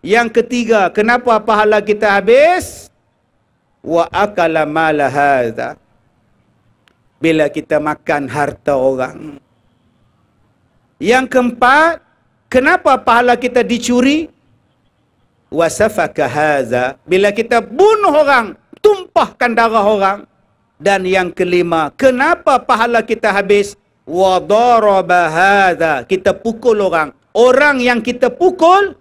Yang ketiga, kenapa pahala kita habis? Wa akala mala hadha. Bila kita makan harta orang. Yang keempat, kenapa pahala kita dicuri? Wa safaka hadha. Bila kita bunuh orang, tumpahkan darah orang. Dan yang kelima, kenapa pahala kita habis? Wa daraba hadha. Kita pukul orang. Orang yang kita pukul,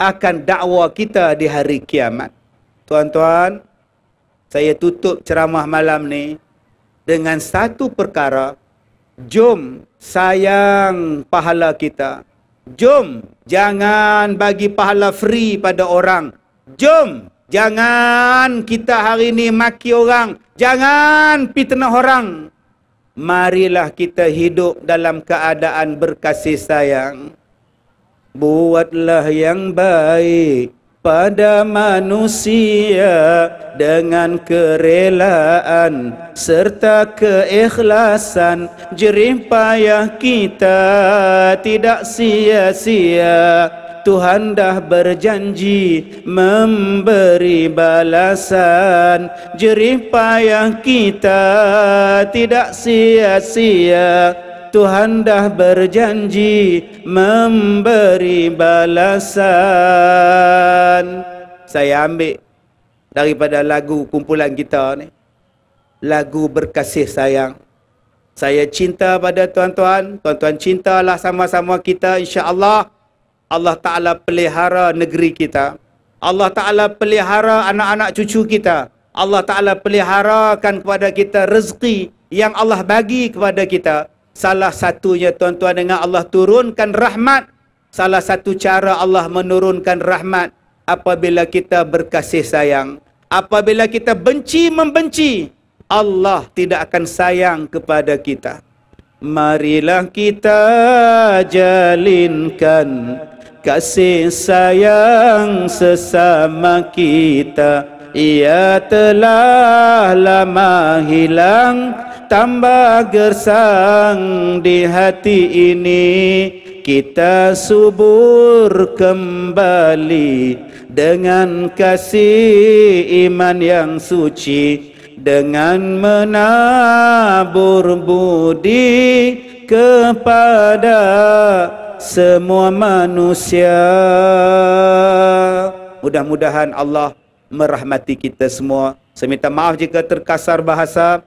akan dakwah kita di hari kiamat. Tuan-tuan, saya tutup ceramah malam ni dengan satu perkara. Jom sayang pahala kita. Jom jangan bagi pahala free pada orang. Jom jangan kita hari ini maki orang. Jangan fitnah orang. Marilah kita hidup dalam keadaan berkasih sayang. Buatlah yang baik pada manusia dengan kerelaan serta keikhlasan jerih payah kita tidak sia-sia Tuhan dah berjanji memberi balasan jerih payah kita tidak sia-sia Tuhan dah berjanji memberi balasan. Saya ambil daripada lagu kumpulan kita ni. Lagu berkasih sayang. Saya cinta pada tuan-tuan. Tuan-tuan cintalah sama-sama kita insya-Allah. Allah Taala pelihara negeri kita. Allah Taala pelihara anak-anak cucu kita. Allah Taala peliharakan kepada kita rezeki yang Allah bagi kepada kita. Salah satunya tuan-tuan dengan Allah turunkan rahmat. Salah satu cara Allah menurunkan rahmat apabila kita berkasih sayang. Apabila kita benci membenci, Allah tidak akan sayang kepada kita. Marilah kita jalinkan kasih sayang sesama kita. Ia telah lama hilang tambah gersang di hati ini kita subur kembali dengan kasih iman yang suci dengan menabur budi kepada semua manusia mudah-mudahan Allah merahmati kita semua saya minta maaf jika terkasar bahasa